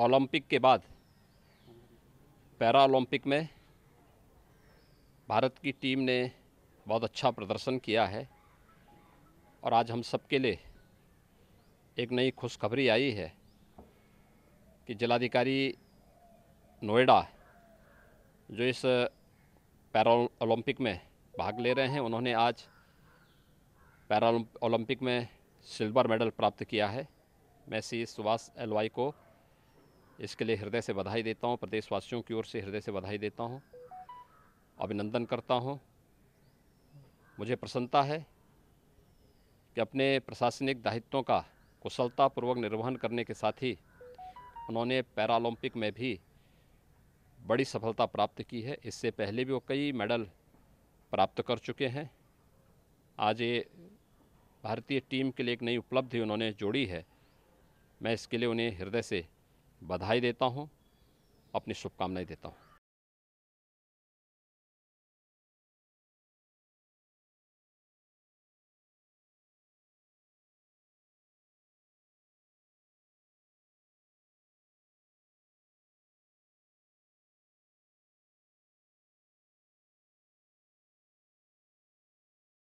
Olympic के बाद para Olympic में भारत की टीम ने बहुत अच्छा प्रदर्शन किया है और आज हम सबके लिए एक नई खुशखबरी आई है कि जिलाधिकारी नोएडा जो इस पैरा ओलंपिक में भाग ले रहे हैं उन्होंने आज पैरा ओलंपिक में सिल्वर मेडल प्राप्त किया है मैं सी सुभाष एलवाई को इसके लिए हृदय से बधाई देता हूँ प्रदेशवासियों की ओर से हृदय से बधाई देता हूँ अभिनंदन करता हूँ मुझे प्रसन्नता है कि अपने प्रशासनिक दायित्वों का कुशलतापूर्वक निर्वहन करने के साथ ही उन्होंने पैरालंपिक में भी बड़ी सफलता प्राप्त की है इससे पहले भी वो कई मेडल प्राप्त कर चुके हैं आज ये भारतीय टीम के लिए एक नई उपलब्धि उन्होंने जोड़ी है मैं इसके लिए उन्हें हृदय से बधाई देता हूँ अपनी शुभकामनाएं देता हूँ